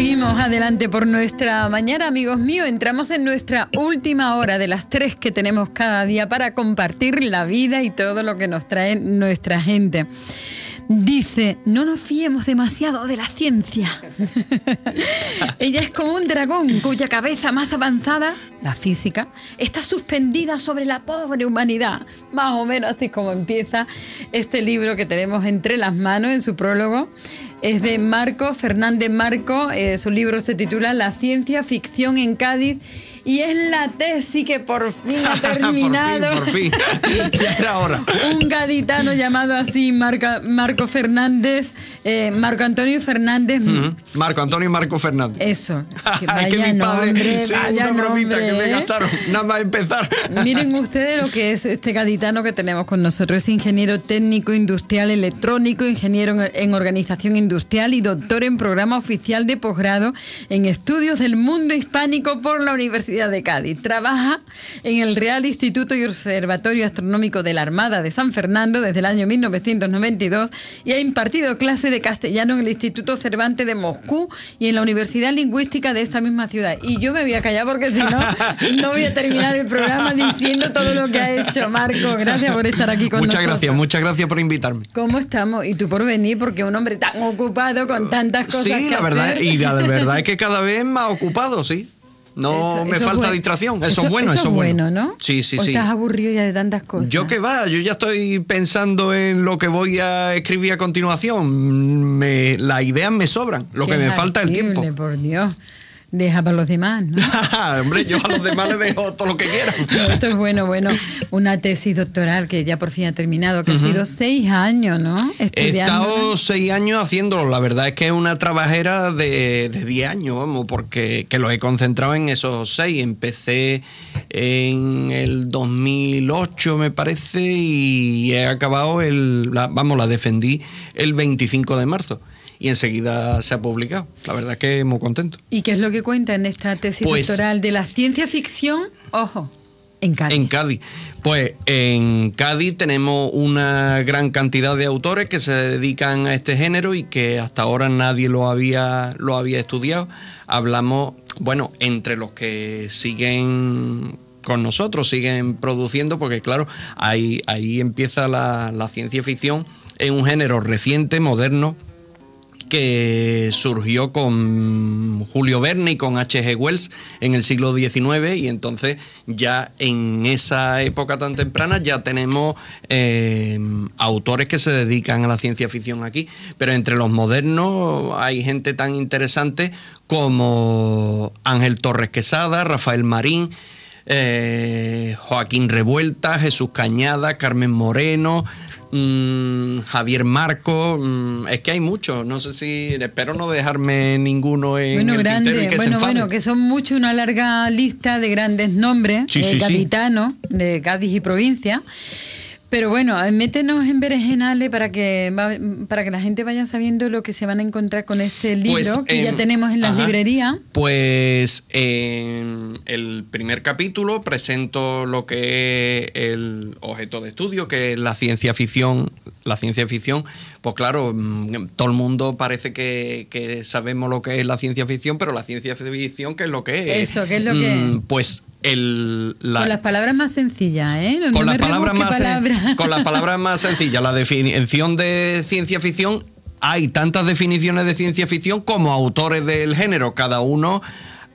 Seguimos adelante por nuestra mañana, amigos míos. Entramos en nuestra última hora de las tres que tenemos cada día para compartir la vida y todo lo que nos trae nuestra gente. Dice, no nos fiemos demasiado de la ciencia. Ella es como un dragón cuya cabeza más avanzada, la física, está suspendida sobre la pobre humanidad. Más o menos así como empieza este libro que tenemos entre las manos en su prólogo es de Marco, Fernández Marco. Eh, su libro se titula La ciencia ficción en Cádiz y es la tesis que por fin ha terminado. Un gaditano llamado así, Marca, Marco Fernández, eh, Marco Antonio Fernández. Marco Antonio y Marco Fernández. Eso. vaya que mi padre, bromita que me ¿eh? gastaron, nada más empezar. Miren ustedes lo que es este gaditano que tenemos con nosotros. Es ingeniero técnico industrial electrónico, ingeniero en organización industrial y doctor en programa oficial de posgrado en estudios del mundo hispánico por la Universidad de Cádiz. Trabaja en el Real Instituto y Observatorio Astronómico de la Armada de San Fernando desde el año 1992 y ha impartido clase de castellano en el Instituto Cervantes de Moscú y en la Universidad Lingüística de esta misma ciudad. Y yo me voy a callar porque si no, no voy a terminar el programa diciendo todo lo que ha hecho Marco. Gracias por estar aquí con muchas nosotros. Muchas gracias, muchas gracias por invitarme. ¿Cómo estamos? Y tú por venir, porque un hombre tan ocupado con tantas cosas. Sí, la verdad, y la verdad es que cada vez más ocupado, sí. No me falta distracción. Eso, es bueno, eso, es bueno. ¿no? Sí, sí, ¿O sí. Estás aburrido ya de tantas cosas. Yo qué va, yo ya estoy pensando en lo que voy a escribir a continuación. Me, las ideas me sobran. Lo que me falta es el tiempo. Por Dios deja para los demás, ¿no? Hombre, yo a los demás les dejo todo lo que quieran. Esto es bueno, bueno, una tesis doctoral que ya por fin ha terminado, que ha sido seis años, ¿no? He estado seis años haciéndolo, la verdad es que es una trabajera de, de diez años, vamos, porque que he concentrado en esos seis. Empecé en el 2008, me parece, y he acabado, el, vamos, la defendí el 25 de marzo y enseguida se ha publicado. La verdad es que muy contento. ¿Y qué es lo que cuenta en esta tesis pues doctoral de la ciencia ficción? Ojo. En Cádiz. En Cádiz. Pues en Cádiz tenemos una gran cantidad de autores que se dedican a este género y que hasta ahora nadie lo había, lo había estudiado. Hablamos, bueno, entre los que siguen con nosotros, siguen produciendo, porque claro, ahí, ahí empieza la, la ciencia ficción en un género reciente, moderno, que surgió con Julio Verne y con H.G. Wells en el siglo XIX y entonces ya en esa época tan temprana ya tenemos eh, autores que se dedican a la ciencia ficción aquí, pero entre los modernos hay gente tan interesante como Ángel Torres Quesada, Rafael Marín, eh, Joaquín Revuelta, Jesús Cañada, Carmen Moreno, Mm, Javier Marco, mm, es que hay muchos, no sé si, espero no dejarme ninguno en bueno, el grande, que bueno, que son mucho una larga lista de grandes nombres, sí, eh, de Cádiz y provincia. Pero bueno, eh, métenos en berenjenales para que, para que la gente vaya sabiendo lo que se van a encontrar con este pues libro que ya tenemos en la librería. Pues en el primer capítulo presento lo que es el objeto de estudio, que es la ciencia ficción la ciencia ficción, pues claro, mm, todo el mundo parece que, sabemos lo que es la ciencia ficción, pero la ciencia ficción, ¿qué es lo que es? Eso, ¿qué es lo que mm, es? Pues el, la, con las palabras más sencillas, ¿eh? con, las más con las palabras más sencillas, la definición de ciencia ficción, hay tantas definiciones de ciencia ficción como autores del género, cada uno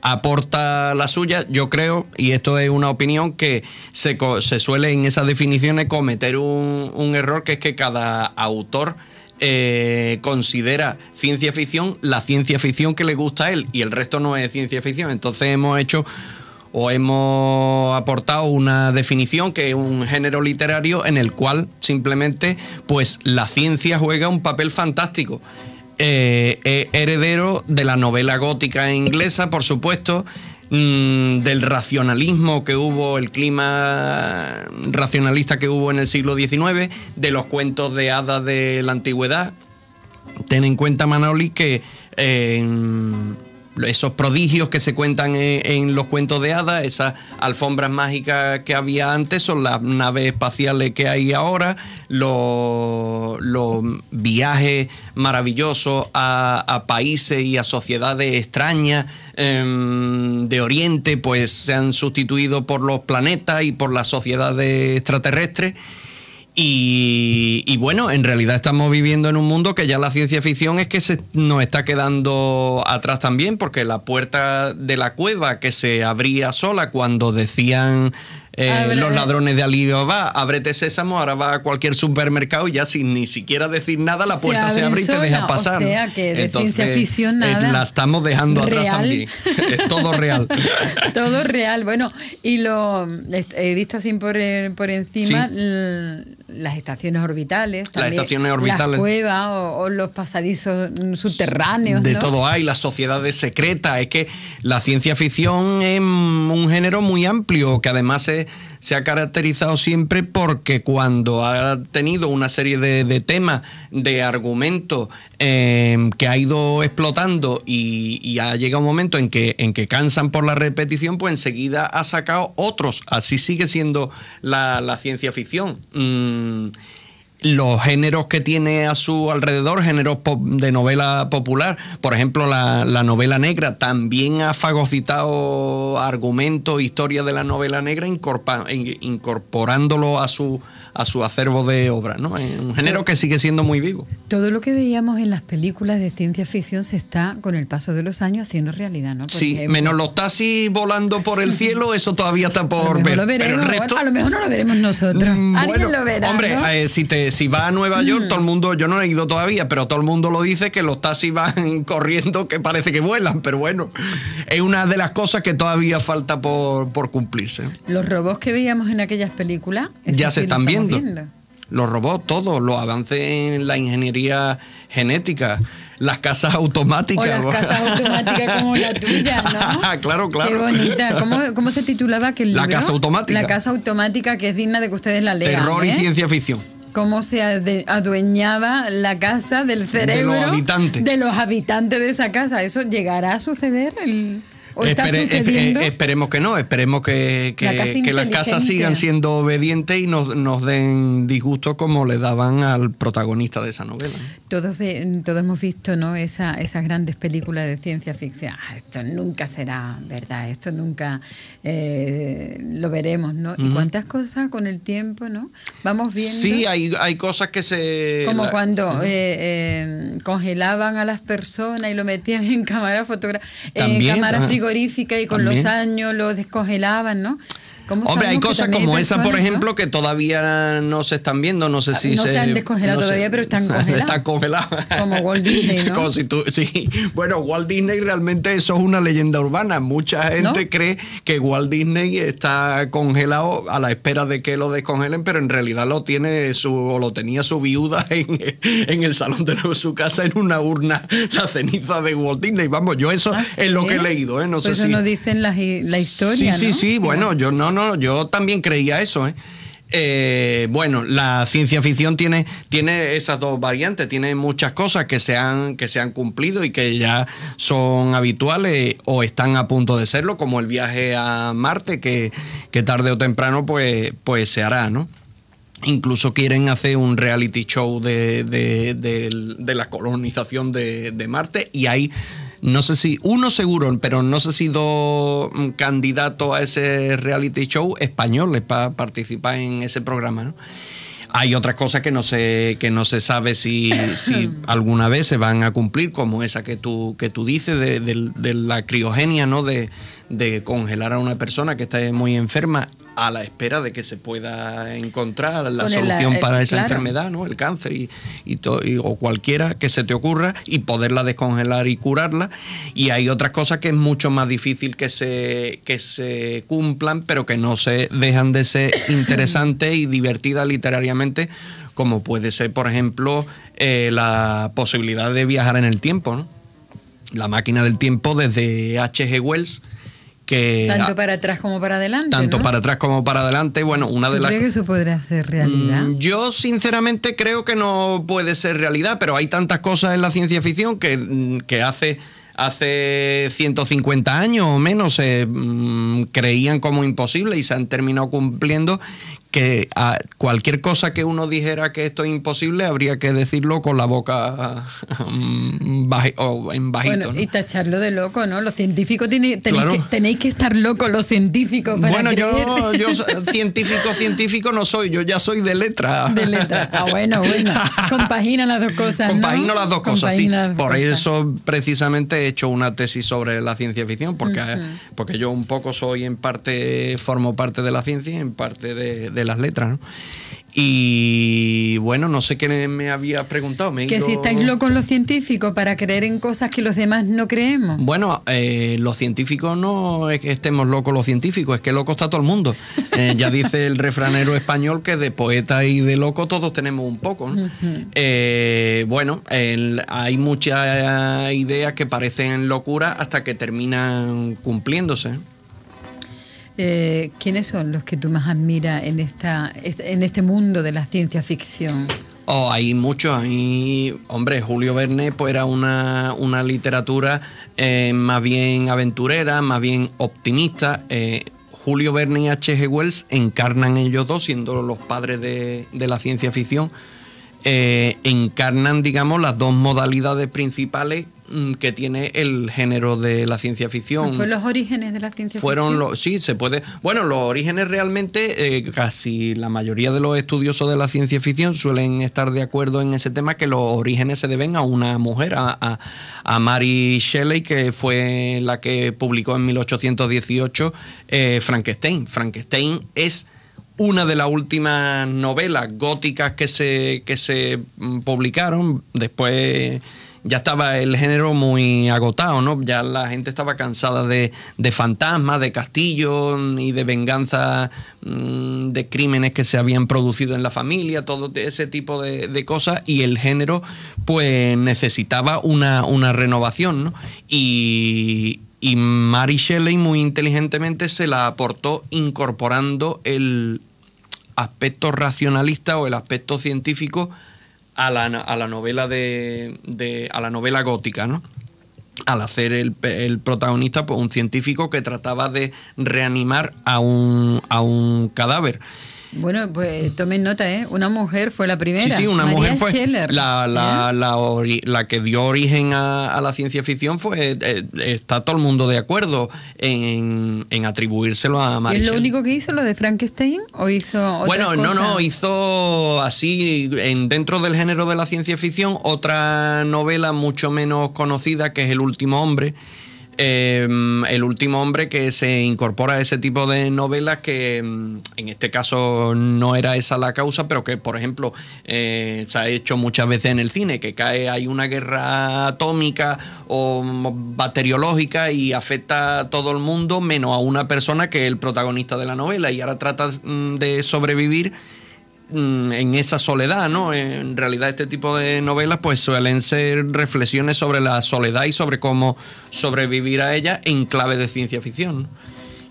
aporta la suya. Yo creo, y esto es una opinión, que se, suele en esas definiciones cometer un, error, que es que cada autor... Eh, considera ciencia ficción la ciencia ficción que le gusta a él y el resto no es ciencia ficción. Entonces hemos hecho o hemos aportado una definición que es un género literario en el cual simplemente pues la ciencia juega un papel fantástico eh, eh, heredero de la novela gótica inglesa, por supuesto, mm, del racionalismo que hubo, el clima racionalista que hubo en el siglo XIX, de los cuentos de hadas de la antigüedad. Ten en cuenta, Manoli, que esos prodigios que se cuentan en, los cuentos de hadas, esas alfombras mágicas que había antes, son las naves espaciales que hay ahora, los, viajes maravillosos a, países y a sociedades extrañas em, de Oriente, pues se han sustituido por los planetas y por las sociedades extraterrestres. Y, bueno, en realidad estamos viviendo en un mundo que ya la ciencia ficción es que se nos está quedando atrás también, porque la puerta de la cueva que se abría sola cuando decían eh, los ladrones de Alibaba, ábrete sésamo, ahora va a cualquier supermercado y ya sin ni siquiera decir nada la puerta se abre, y te deja pasar. O sea que de ciencia eh, ficción nada. la estamos dejando atrás también. es todo real. todo real. Bueno, y lo he visto así por, por encima las estaciones orbitales, las estaciones orbitales, cuevas o, los pasadizos subterráneos. De todo hay, las sociedades secretas. Es que la ciencia ficción es un género muy amplio que además es se ha caracterizado siempre porque cuando ha tenido una serie de, temas, de argumentos em, que ha ido explotando y, ha llegado un momento en que, en que cansan por la repetición, pues enseguida ha sacado otros. Así sigue siendo la, ciencia ficción. Mm, los géneros que tiene a su alrededor, géneros de novela popular, por ejemplo la, novela negra, también ha fagocitado argumentos, historias de la novela negra, incorporándolo a su a su acervo de obra ¿no? un género que sigue siendo muy vivo. Todo lo que veíamos en las películas de ciencia ficción se está, con el paso de los años, haciendo realidad, ¿no? sí, menos los taxis volando por el cielo, eso todavía está por ver. a lo mejor no lo veremos nosotros. Mm, Alguien lo verá. Hombre, eh, si, te, si va a Nueva York, mm. todo el mundo, yo no he ido todavía, pero todo el mundo lo dice que los taxis van corriendo que parece que vuelan, pero bueno, es una de las cosas que todavía falta por, cumplirse. Los robots que veíamos en aquellas películas. Ya se están viendo. Los robots, todo, los avances en la ingeniería genética, las casas automáticas. las casas automáticas como la tuya, ¿no? claro, claro. Qué bonita. ¿Cómo, se titulaba que La casa automática. La casa automática que es digna de que ustedes la lean. Terror y ¿eh? ciencia ficción cómo se adueñaba la casa del cerebro de los habitantes de, los habitantes de esa casa. ¿Eso llegará a suceder? El... Eh, eh, esperemos que no, esperemos que, que, las casas sigan siendo obedientes y nos, den disgusto como le daban al protagonista de esa novela. Todos, todos hemos visto ¿no? esas grandes películas de ciencia ficción. Ah, esto nunca será verdad, esto nunca eh, lo veremos, ¿no? Y cuántas cosas con el tiempo, ¿no? Vamos viendo. Sí, hay, cosas que se... Como cuando congelaban a las personas y lo metían en cámara, fría. en cámara frigorífica y con los años lo descongelaban, ¿no? Hombre, hay cosas como esa, por ejemplo, que todavía no se están viendo, no sé ah, si no se, han descongelado todavía, pero están congeladas. Están congeladas. Como Walt Disney, ¿no? Como si tú, sí. Bueno, Walt Disney realmente eso es una leyenda urbana. Mucha gente cree que Walt Disney está congelado a la espera de que lo descongelen, pero en realidad lo tiene su o lo tenía su viuda en, el salón de su casa en una urna la ceniza de Walt Disney. Vamos, yo eso ¿Ah, es lo que he leído, ¿eh? No sé sé pues eso nos dicen la, la historia. Sí, sí, sí. Bueno, yo no no, yo también creía eso, ¿eh? Eh, bueno, la ciencia ficción tiene, tiene esas dos variantes, tiene muchas cosas que se, han, que se han cumplido y que ya son habituales o están a punto de serlo, como el viaje a Marte, que, tarde o temprano pues, pues se hará, ¿no? Incluso quieren hacer un reality show de, de, de la colonización de, Marte y hay no sé si, uno seguro, pero no sé si dos mm, candidatos a ese reality show españoles para participar en ese programa. Hay otras cosas que no se, que no se sabe si, si, alguna vez se van a cumplir, como esa que tú, que tú dices de, la criogenia, ¿no? De, de, congelar a una persona que está muy enferma a la espera de que se pueda encontrar la solución eh, para esa enfermedad, ¿no? El cáncer y, o cualquiera que se te ocurra y poderla descongelar y curarla. Y hay otras cosas que es mucho más difícil que se, que se cumplan, pero que no se dejan de ser interesantes y divertidas literariamente, como puede ser, por ejemplo, eh, la posibilidad de viajar en el tiempo, La máquina del tiempo desde H.G. Wells tanto para atrás como para adelante tanto para atrás como para adelante bueno una de las que eso podría ser realidad mm, yo sinceramente creo que no puede ser realidad pero hay tantas cosas en la ciencia ficción que, mm, hace hace 150 años o menos se mm, creían como imposible y se han terminado cumpliendo que a cualquier cosa que uno dijera que esto es imposible, habría que decirlo con la boca mm, en bajito. Bueno, y tacharlo de loco, ¿no? Los científicos tiene, tenéis, que, estar locos, los científicos. bueno, yo, científico, científico no soy, yo ya soy de letra. De letra. Ah, bueno, bueno. Compagina las dos cosas. Compagino las dos cosas, sí. Por eso precisamente he hecho una tesis sobre la ciencia ficción, porque, porque yo un poco soy en parte, formo parte de la ciencia y en parte de, de las letras, Y bueno, no sé qué me había preguntado. que si estáis locos los científicos para creer en cosas que los demás no creemos. Bueno, eh, los científicos no es que estemos locos los científicos, es que loco está todo el mundo. Eh, ya dice el refranero español que de poeta y de loco todos tenemos un poco. Eh, bueno, hay muchas ideas que parecen locura hasta que terminan cumpliéndose. Eh, ¿Quiénes son los que tú más admiras en, esta, en este mundo de la ciencia ficción? Oh, hay muchos. Hay, hombre, Julio Verne pues, era una, literatura eh, más bien aventurera, más bien optimista. Eh, Julio Verne y H.G. Wells encarnan ellos dos, siendo los padres de, la ciencia ficción. encarnan, digamos, las dos modalidades principales Mm, que tiene el género de la ciencia ficción. Fueron los orígenes de la ciencia Fueron Los, sí, se puede. Bueno, los orígenes realmente, eh, casi la mayoría de los estudiosos de la ciencia ficción suelen estar de acuerdo en ese tema, que los orígenes se deben a una mujer, a, a, Mary Shelley, que fue la que publicó en 1818 eh, Frankenstein. Frankenstein es una de las últimas novelas góticas que se, que se mm, publicaron. Después ya estaba el género muy agotado, ¿no? Ya la gente estaba cansada de, de fantasmas, de castillos y de venganza mm, de crímenes que se habían producido en la familia, todo ese tipo de, de cosas. Y el género, pues, necesitaba una, una renovación, ¿no? Y, y Mary Shelley muy inteligentemente se la aportó incorporando el aspecto racionalista o el aspecto científico a la, novela de, de, a la novela gótica, ¿no? Al hacer el, el protagonista, pues, un científico que trataba de reanimar a un, a un cadáver. Bueno, pues tomen nota, ¿eh? Una mujer fue la primera. Sí, una mujer fue la, la, ¿Eh? la, que dio origen a, la ciencia ficción fue eh, eh, está todo el mundo de acuerdo en, en atribuírselo a María. ¿Es lo único que hizo lo de Frankenstein o hizo Bueno, no, no, hizo así en, dentro del género de la ciencia ficción otra novela mucho menos conocida que es El último hombre Em, el último hombre que se incorpora a ese tipo de novelas que em, en este caso no era esa la causa, pero que por ejemplo eh, se ha hecho muchas veces en el cine, que cae, hay una guerra atómica o bacteriológica y afecta a todo el mundo menos a una persona que es el protagonista de la novela y ahora trata mm, de sobrevivir Mm, en esa soledad, ¿no? En realidad este tipo de novelas pues suelen ser reflexiones sobre la soledad y sobre cómo sobrevivir a ella en clave de ciencia ficción.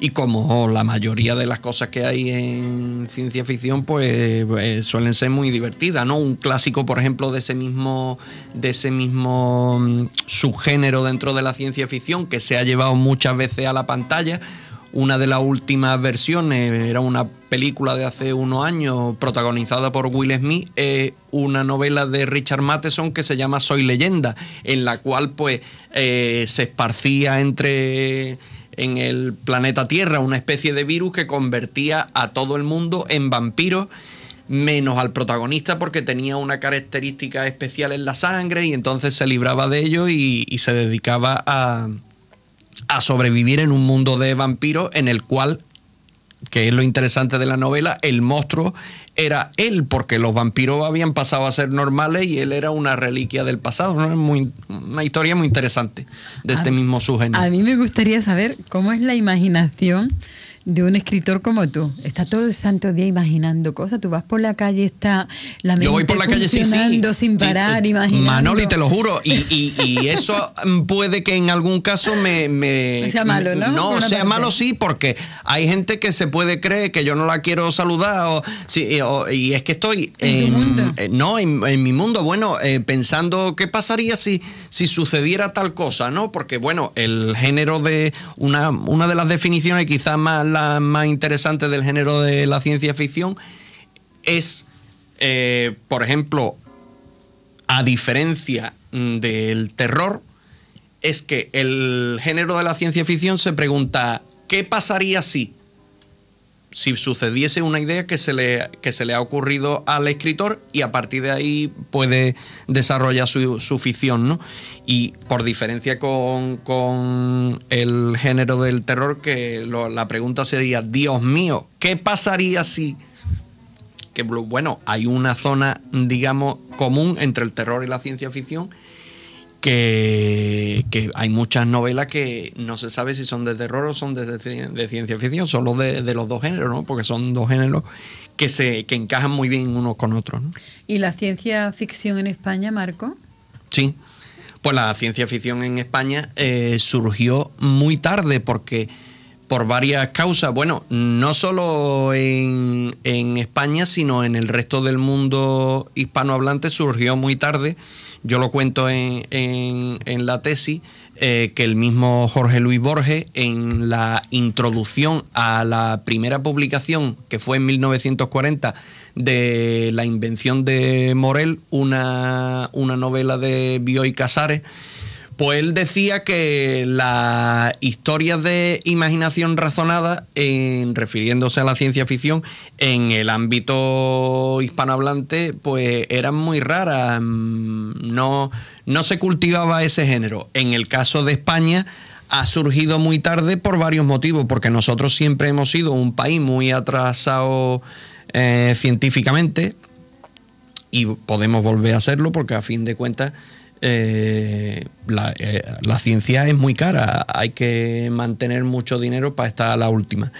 Y como la mayoría de las cosas que hay en ciencia ficción pues, eh, suelen ser muy divertidas, ¿no? Un clásico, por ejemplo, de ese mismo de ese mismo mm, subgénero dentro de la ciencia ficción que se ha llevado muchas veces a la pantalla una de las últimas versiones era una película de hace unos años protagonizada por Will Smith, una novela de Richard Matheson que se llama Soy leyenda, en la cual pues eh, se esparcía entre en el planeta Tierra una especie de virus que convertía a todo el mundo en vampiros menos al protagonista porque tenía una característica especial en la sangre y entonces se libraba de ello y se dedicaba a, a sobrevivir en un mundo de vampiros en el cual, que es lo interesante de la novela, el monstruo era él, porque los vampiros habían pasado a ser normales y él era una reliquia del pasado. ¿no? Muy, una historia muy interesante de este mismo sujeto. A mí me gustaría saber cómo es la imaginación de un escritor como tú. Está todo el santo día imaginando cosas. Tú vas por la calle, está la mente Yo voy por la sin parar, eh, imaginando. Manoli, te lo juro. Y, y, eso mm, puede que en algún caso me... sea malo, ¿no? No, sea malo sí, porque hay gente que se puede creer que yo no la quiero saludar sí, y es que estoy... ¿En, eh, No, en, mi mundo, bueno, eh, pensando qué pasaría si, si sucediera tal cosa, ¿no? Porque, bueno, el género de... Una, una de las definiciones quizás más más interesante del género de la ciencia ficción, es, eh, por ejemplo, a diferencia del terror, es que el género de la ciencia ficción se pregunta, ¿qué pasaría si? si sucediese una idea que se, le, ha ocurrido al escritor y a partir de ahí puede desarrollar su, ficción, ¿no? Y por diferencia con, el género del terror, que la pregunta sería, Dios mío, ¿qué pasaría si... Que, bueno, hay una zona, digamos, común entre el terror y la ciencia ficción que, hay muchas novelas que no se sabe si son de terror o son de, ciencia ficción, solo de, los dos géneros, ¿no? Porque son dos géneros que se encajan muy bien unos con otros. ¿Y la ciencia ficción en España, Marco? Sí. Pues la ciencia ficción en España eh, surgió muy tarde porque por varias causas. Bueno, no solo en, en España, sino en el resto del mundo hispanohablante surgió muy tarde yo lo cuento en, la tesis, eh, que el mismo Jorge Luis Borges, en la introducción a la primera publicación, que fue en 1940, de La invención de Morel, una, una novela de Bioy Casares, pues él decía que las historias de imaginación razonada, en, refiriéndose a la ciencia ficción, en el ámbito hispanohablante, pues eran muy raras. Mm, no, no se cultivaba ese género. En el caso de España, ha surgido muy tarde por varios motivos, porque nosotros siempre hemos sido un país muy atrasado eh, científicamente y podemos volver a serlo porque a fin de cuentas eh, eh, la, ciencia es muy cara, hay que mantener mucho dinero para estar a la última.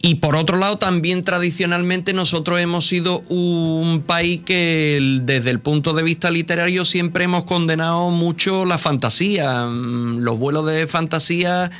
Y por otro lado, también tradicionalmente nosotros hemos sido un país que desde el punto de vista literario siempre hemos condenado mucho la fantasía, mm, los vuelos de fantasía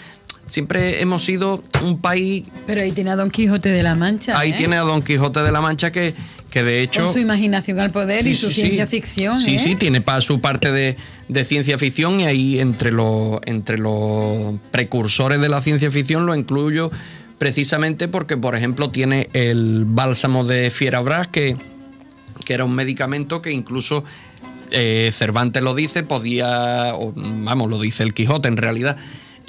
siempre hemos sido un país. Pero ahí tiene a Don Quijote de la Mancha. Ahí ¿eh? tiene a Don Quijote de la Mancha que, que de hecho... su imaginación al poder y su ciencia ficción. Sí, sí, ¿eh? tiene para su parte de, de, ciencia ficción y ahí entre los, entre los precursores de la ciencia ficción lo incluyo precisamente porque, por ejemplo, tiene el bálsamo de Fierabras, que, que era un medicamento que incluso eh, Cervantes lo dice, podía, o, vamos, lo dice el Quijote en realidad,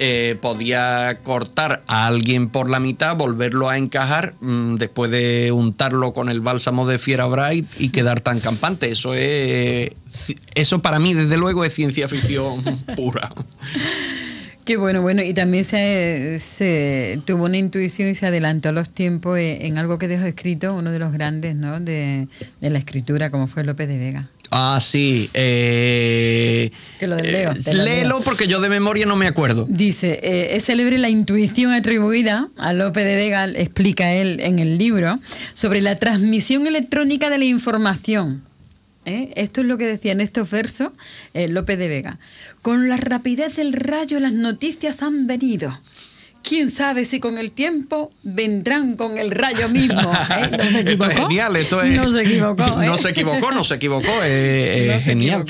eh, podía cortar a alguien por la mitad, volverlo a encajar mm, después de untarlo con el bálsamo de Fiera Bright y quedar tan campante. Eso es. Eso para mí, desde luego, es ciencia ficción pura. Qué bueno, bueno, y también se, tuvo una intuición y se adelantó a los tiempos eh, en, algo que dejó escrito uno de los grandes ¿no? de la escritura, como fue López de Vega. Ah, sí. Eh, eh, leo. léelo porque yo de memoria no me acuerdo. Dice, eh, es célebre la intuición atribuida a Lope de Vega, explica él en el libro, sobre la transmisión electrónica de la información. Esto es lo que decía en estos versos Lope de Vega. Con la rapidez del rayo las noticias han venido quién sabe si con el tiempo vendrán con el rayo mismo. ¿eh? No se equivocó. genial, No ¿eh? se equivocó. No se equivocó, no se equivocó. genial.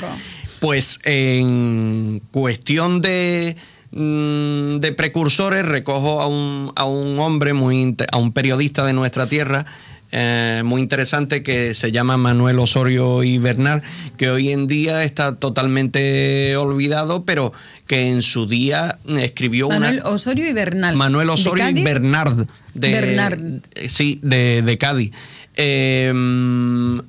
Pues en cuestión de mm, de precursores recojo a un, a un hombre muy a un periodista de nuestra tierra eh, muy interesante que se llama Manuel Osorio y Bernard, que hoy en día está totalmente olvidado, pero que en su día mm, escribió Manuel Osorio y Bernard. Manuel Osorio y Bernard. De, eh, Sí, de, Cádiz. Em,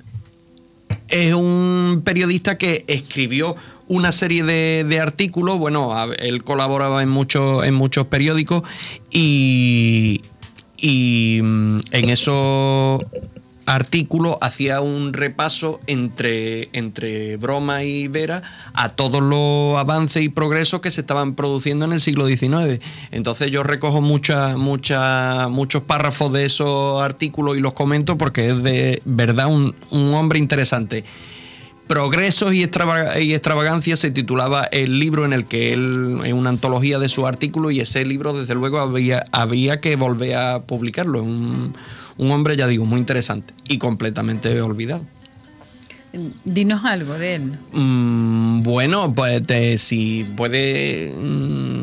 es un periodista que escribió una serie de, artículos. Bueno, él colaboraba en, muchos en muchos periódicos y, y mm, en eso artículo hacía un repaso entre, entre Broma y Vera a todos los avances y progresos que se estaban produciendo en el siglo XIX. Entonces yo recojo mucha, mucha, muchos párrafos de esos artículos y los comento porque es de verdad un, un hombre interesante. Progresos y, extravagancia se titulaba el libro en el que él, en una antología de su artículo, y ese libro, desde luego, había, había que volver a publicarlo. Un, un hombre, ya digo, muy interesante y completamente olvidado. Dinos algo de él. Mm, bueno, pues si puede... Mm,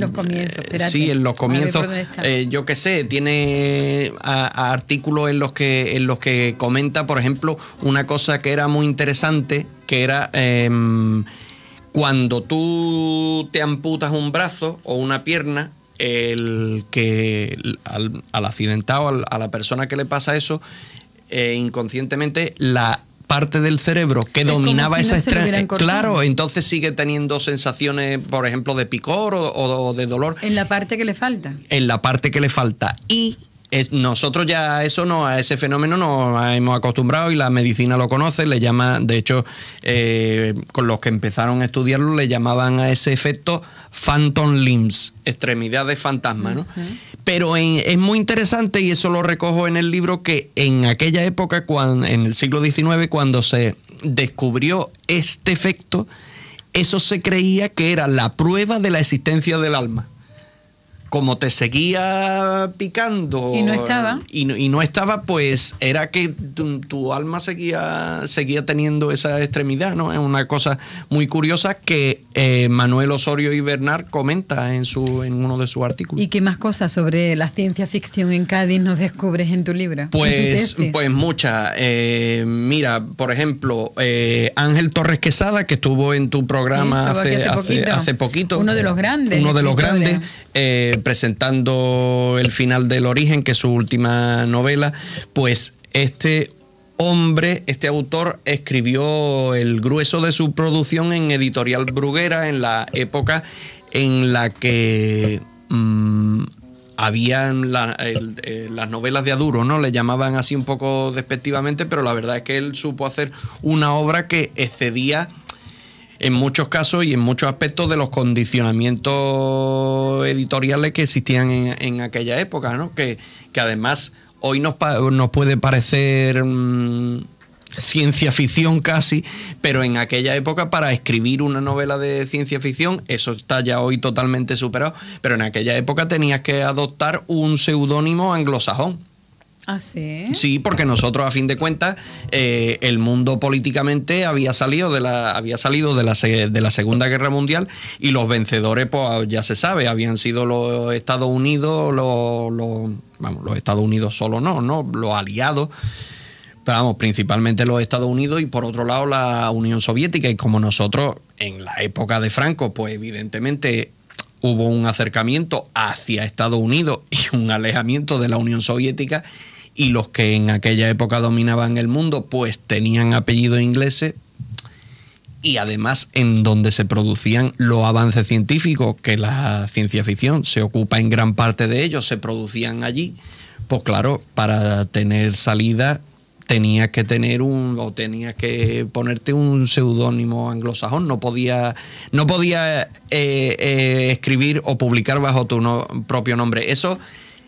los comienzos, eh, Sí, en los comienzos, eh, yo qué sé, tiene artículos en los, que, en los que comenta, por ejemplo, una cosa que era muy interesante, que era... Em, cuando tú te amputas un brazo o una pierna, el que al, accidentado, a la persona que le pasa eso, eh, inconscientemente la parte del cerebro que dominaba esa estrella eh, Claro, entonces sigue teniendo sensaciones, por ejemplo, de picor o, o, de dolor. En la parte que le falta. En la parte que le falta. Y es, nosotros ya a eso no, a ese fenómeno nos hemos acostumbrado y la medicina lo conoce, le llama, de hecho, eh, con los que empezaron a estudiarlo le llamaban a ese efecto phantom limbs, extremidades fantasma, ¿no? Pero es muy interesante, y eso lo recojo en el libro, que en aquella época, cuando, en el siglo XIX, cuando se descubrió este efecto, eso se creía que era la prueba de la existencia del alma como te seguía picando y no estaba, y no, y no estaba pues era que tu, alma seguía, seguía teniendo esa extremidad, ¿no? Es una cosa muy curiosa que eh, Manuel Osorio Ibernar comenta en, su, en uno de sus artículos. ¿Y qué más cosas sobre la ciencia ficción en Cádiz nos descubres en tu libro? Pues, pues muchas. Eh, mira, por ejemplo, eh, Ángel Torres Quesada, que estuvo en tu programa hace, poquito. hace, poquito. Uno de los grandes. Uno de los grandes, presentando El final del origen, que es su última novela, pues este hombre, este autor escribió el grueso de su producción en Editorial Bruguera, en la época en la que había mm, habían eh, las novelas de Aduro, ¿no? Le llamaban así un poco despectivamente, pero la verdad es que él supo hacer una obra que excedía en muchos casos y en muchos aspectos de los condicionamientos editoriales que existían en, en aquella época, ¿no? que además hoy nos, nos puede parecer mm, ciencia ficción casi, pero en aquella época para escribir una novela de ciencia ficción, eso está ya hoy totalmente superado, pero en aquella época tenías que adoptar un seudónimo anglosajón. ¿Ah, sí? porque nosotros a fin de cuentas eh, el mundo políticamente había salido de la había salido de la, de la Segunda Guerra Mundial y los vencedores pues ah, ya se sabe habían sido los Estados Unidos los, vamos los Estados Unidos solo no no los aliados principalmente los Estados Unidos y por otro lado la Unión Soviética. Y como nosotros en la época de Franco, pues evidentemente hubo un acercamiento hacia Estados Unidos y un alejamiento de la Unión Soviética, y los que en aquella época dominaban el mundo pues tenían apellido ingleses y además en donde se producían los avances científicos, que la ciencia ficción se ocupa en gran parte de ellos, se producían allí, pues claro, para tener salida tenías que tener un o tenías que ponerte un seudónimo anglosajón no podía no podía eh, eh, escribir o publicar bajo tu propio nombre eso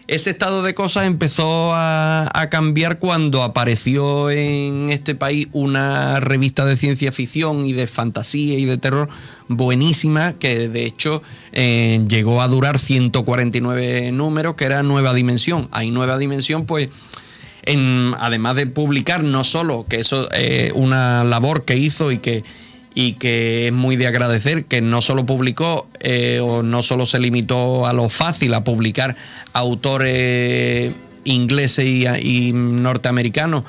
ese estado de cosas empezó a, cambiar cuando apareció en este país una revista de ciencia ficción y de fantasía y de terror buenísima, que de hecho eh, llegó a durar 149 números, que era Nueva Dimensión. Hay Nueva Dimensión, pues... En, además de publicar, no solo, que eso es eh, una labor que hizo y que, y que es muy de agradecer que no solo publicó eh, o no solo se limitó a lo fácil, a publicar autores ingleses y, norteamericanos,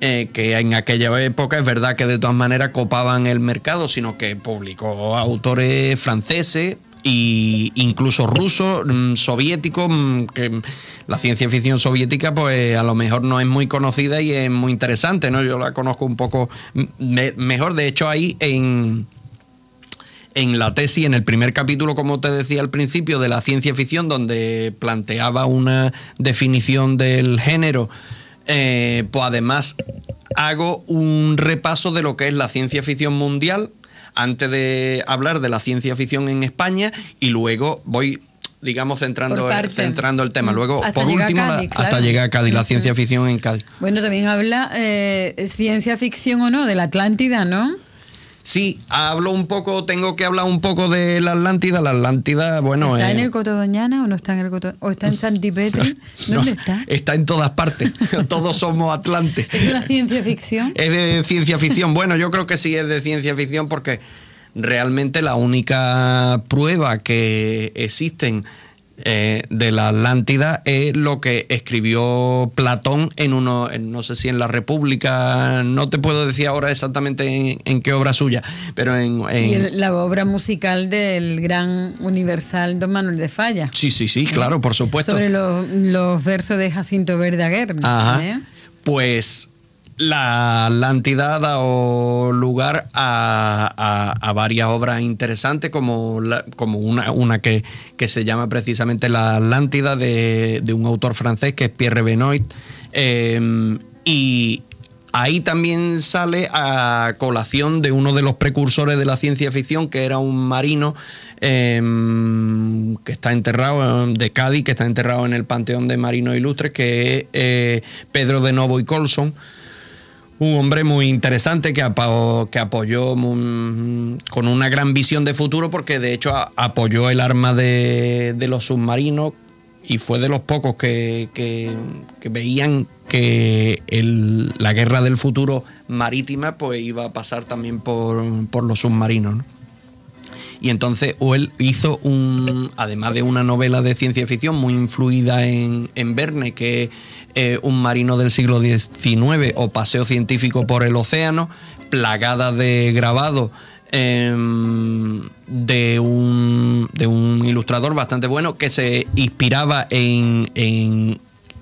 eh, que en aquella época es verdad que de todas maneras copaban el mercado, sino que publicó autores franceses, y incluso ruso, mm, soviético, mm, que la ciencia ficción soviética pues a lo mejor no es muy conocida y es muy interesante, ¿no? Yo la conozco un poco mejor, de hecho ahí en en la tesis, en el primer capítulo, como te decía al principio, de la ciencia ficción, donde planteaba una definición del género, eh, pues además hago un repaso de lo que es la ciencia ficción mundial, antes de hablar de la ciencia ficción en España y luego voy digamos, centrando, el, centrando el tema. Mm. Luego, por último, hasta llegar a Cádiz, la ciencia ficción en Cádiz. Bueno, también habla eh, ciencia ficción o no, de la Atlántida, ¿no? Sí, hablo un poco, tengo que hablar un poco de la Atlántida. La Atlántida, bueno. ¿Está en eh, el Cotodoñana o no está en el Coto... ¿O está en Santipetri? ¿Dónde está? Está en todas partes. Todos somos Atlantes. ¿Es una ciencia ficción? Es de ciencia ficción. Bueno, yo creo que sí es de ciencia ficción porque realmente la única prueba que existen eh, de la Atlántida es lo que escribió Platón en uno, no sé si en la República, no te puedo decir ahora exactamente en, qué obra suya, pero en... Y la obra musical del gran universal Don Manuel de Falla. Sí, sí, sí, claro, por supuesto. Sobre los, versos de Jacinto Verdaguer. ¿Eh? Pues la, Atlántida ha dado lugar a, varias obras interesantes, como, como una, que, se llama precisamente La Atlántida, de, un autor francés que es Pierre Benoit. Em, y ahí también sale a colación de uno de los precursores de la ciencia ficción, que era un marino em, que está enterrado em, de Cádiz, que está enterrado en el Panteón de Marinos Ilustres, que es eh, Pedro de Novo y Colson un hombre muy interesante que, que apoyó con una gran visión de futuro porque de hecho apoyó el arma de, los submarinos y fue de los pocos que, veían que la guerra del futuro marítima pues iba a pasar también por, los submarinos. Y entonces él hizo un, además de una novela de ciencia ficción muy influida en, Verne, que es eh, Un marino del siglo XIX o Paseo científico por el océano, plagada de grabado em, de, un, ilustrador bastante bueno que se inspiraba en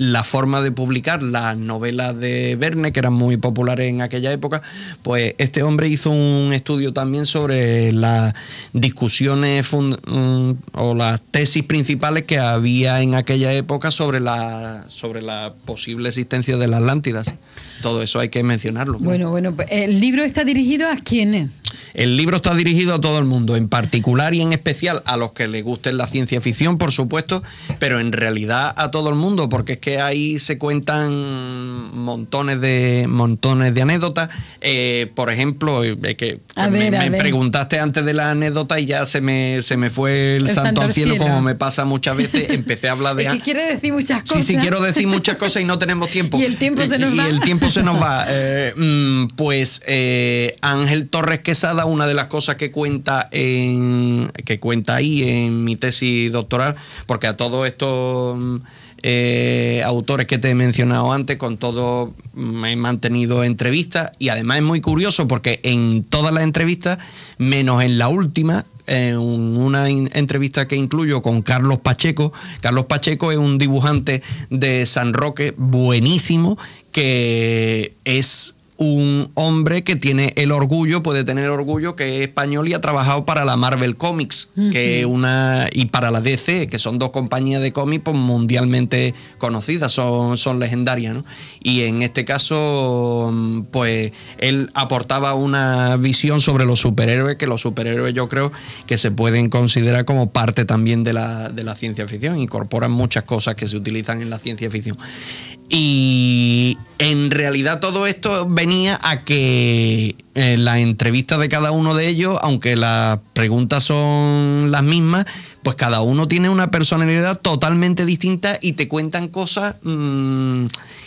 la forma de publicar las novelas de Verne, que eran muy populares en aquella época, pues este hombre hizo un estudio también sobre las discusiones mm, o las tesis principales que había en aquella época sobre la, sobre la posible existencia de las lántidas. Todo eso hay que mencionarlo. Bueno, bueno, pues, ¿el libro está dirigido a quiénes? El libro está dirigido a todo el mundo, en particular y en especial a los que les guste la ciencia ficción, por supuesto, pero en realidad a todo el mundo, porque es que ahí se cuentan montones de montones de anécdotas. Eh, por ejemplo, eh, eh, que, me, preguntaste antes de la anécdota y ya se me, se me fue el, santo, al cielo, como me pasa muchas veces. Empecé a hablar de. si que quiere decir muchas cosas. quiero decir muchas cosas y no tenemos tiempo. y el tiempo se nos va. Y el tiempo se nos va. pues Ángel Torres, que es una de las cosas que cuenta, en, que cuenta ahí en mi tesis doctoral, porque a todos estos mm, eh, autores que te he mencionado antes, con todo me mm, he mantenido entrevistas y además es muy curioso porque en todas las entrevistas, menos en la última, en una entrevista que incluyo con Carlos Pacheco. Carlos Pacheco es un dibujante de San Roque buenísimo que es un hombre que tiene el orgullo, puede tener orgullo, que es español y ha trabajado para la Marvel Comics, una y para la DC, que son dos compañías de cómics pues, mundialmente conocidas, son, son legendarias, ¿no? Y en este caso, pues él aportaba una visión sobre los superhéroes, que los superhéroes yo creo que se pueden considerar como parte también de la, de la ciencia ficción, incorporan muchas cosas que se utilizan en la ciencia ficción. Y en realidad todo esto venía a que eh, la entrevista de cada uno de ellos, aunque las preguntas son las mismas, pues cada uno tiene una personalidad totalmente distinta y te cuentan cosas mm,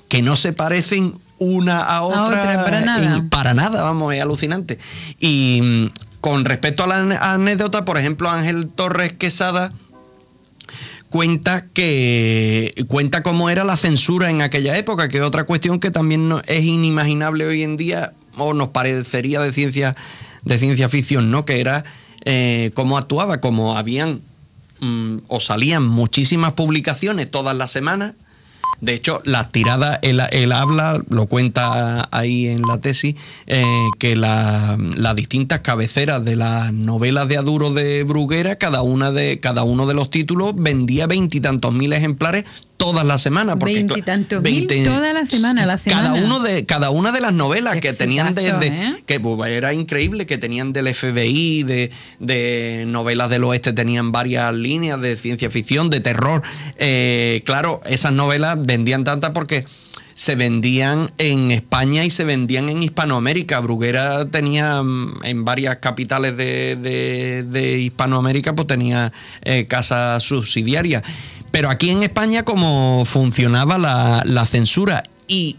que no se parecen una a otra. para nada. para nada, vamos, es alucinante. Y mm, con respecto a la anécdota, por ejemplo, Ángel Torres Quesada cuenta que cuenta cómo era la censura en aquella época, que otra cuestión que también es inimaginable hoy en día o nos parecería de ciencia de ciencia ficción, ¿no? Que era eh, cómo actuaba, cómo habían mm, o salían muchísimas publicaciones todas las semanas de hecho, la tirada, él, habla, lo cuenta ahí en la tesis, eh, que las distintas cabeceras de las novelas de Aduro de Bruguera, cada, una de, cada uno de los títulos vendía veintitantos mil ejemplares Todas la semana. Porque, Veintitantos mil toda la semana, Cada, uno de, cada una de las novelas que tenían de... ¿eh? Que pues, era increíble, que tenían del FBI, de, novelas del oeste, tenían varias líneas de ciencia ficción, de terror. Eh, claro, esas novelas vendían tantas porque se vendían en España y se vendían en Hispanoamérica. Bruguera tenía mm, en varias capitales de, Hispanoamérica, pues tenía eh, casas subsidiarias. Pero aquí en España, como funcionaba la, censura y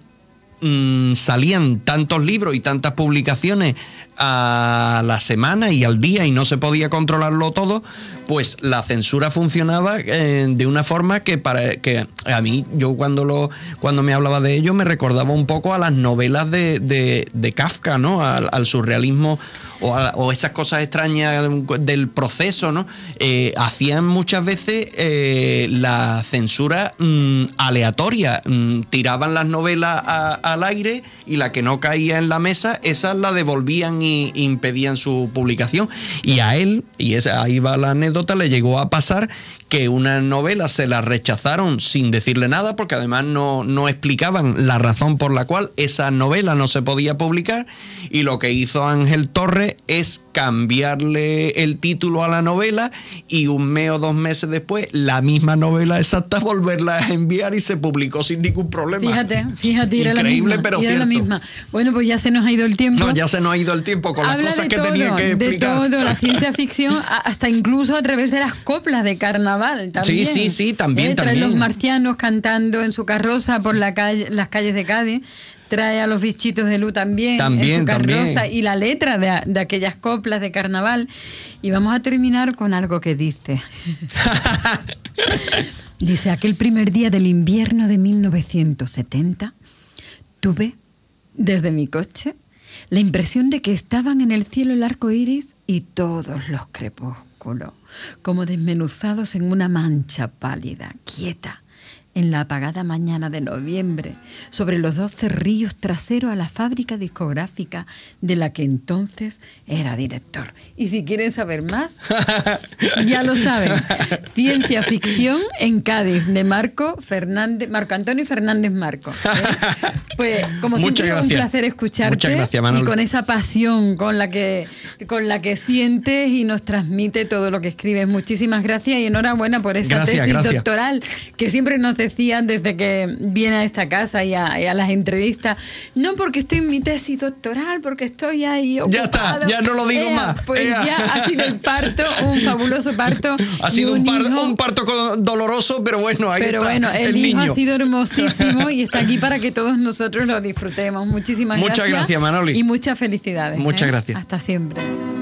mm, salían tantos libros y tantas publicaciones a la semana y al día y no se podía controlarlo todo, pues la censura funcionaba eh, de una forma que para que a mí, yo cuando lo cuando me hablaba de ello, me recordaba un poco a las novelas de, Kafka, ¿no? Al, surrealismo o, esas cosas extrañas del proceso, ¿no? Eh, hacían muchas veces eh, la censura mm, aleatoria. Mm, tiraban las novelas al aire y la que no caía en la mesa, esas la devolvían y, impedían su publicación. Y a él, y ahí va la anécdota le llegó a pasar que una novela se la rechazaron sin decirle nada porque además no, explicaban la razón por la cual esa novela no se podía publicar y lo que hizo Ángel Torres es cambiarle el título a la novela y un mes o dos meses después la misma novela exacta volverla a enviar y se publicó sin ningún problema. Fíjate, fíjate, Increíble, la misma, pero era Bueno, pues ya se nos ha ido el tiempo. No, ya se nos ha ido el tiempo con las cosas que tenía que explicar. De todo, la ciencia ficción hasta incluso través de las coplas de carnaval también. Sí, sí, sí, también. Eh, también. Trae los marcianos cantando en su carroza por las calles de Cádiz. Trae a los bichitos de luz también, en su carroza y la letra de, aquellas coplas de carnaval. Y vamos a terminar con algo que dice. dice, aquel primer día del invierno de 1970, tuve desde mi coche la impresión de que estaban en el cielo el arco iris y todos los crepúsculos como desmenuzados en una mancha pálida, quieta, en la apagada mañana de noviembre, sobre los dos cerrillos traseros a la fábrica discográfica de la que entonces era director. Y si quieren saber más, ya lo saben. Ciencia ficción en Cádiz, de Marco Fernández, Marco Antonio Fernández Marco. ¿eh? Pues, como siempre, un placer escucharte y con esa pasión con la que con la que sientes y nos transmite todo lo que escribes. Muchísimas gracias y enhorabuena por esa tesis doctoral que siempre nos decían desde que viene a esta casa y a, las entrevistas, no porque estoy en mi tesis doctoral, porque estoy ahí Ya está, ya no lo digo más. Pues ya ha sido el parto, un fabuloso parto. Ha sido un, parto doloroso, pero bueno, ahí pero el, hijo ha sido hermosísimo y está aquí para que todos nosotros lo disfrutemos. Muchísimas gracias. Muchas gracias, Manoli. Y muchas felicidades. Muchas ¿eh? gracias. Hasta siempre.